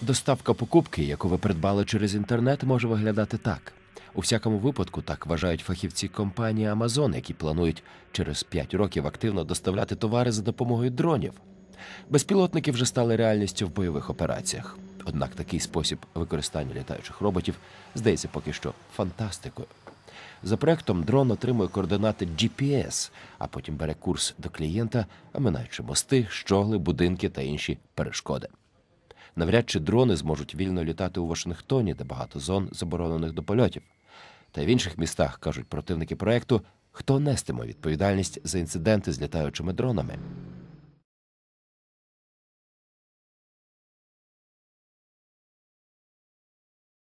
Доставка покупки, яку ви придбали через інтернет, може виглядати так. У всякому випадку так вважають фахівці компанії Amazon, які планують через 5 років активно доставляти товари за допомогою дронів. Безпілотники вже стали реальністю в бойових операціях. Однак такий спосіб використання літаючих роботів здається поки що фантастикою. За проектом дрон отримує координати GPS, а потім бере курс до клієнта, оминаючи мости, щогли, будинки та інші перешкоди навряд чи дрони зможуть вільно літати у Вашингтоні, де багато зон заборонених до польотів. Та й в інших містах кажуть противники проекту, хто нестиме відповідальність за інциденти з літаючими дронами.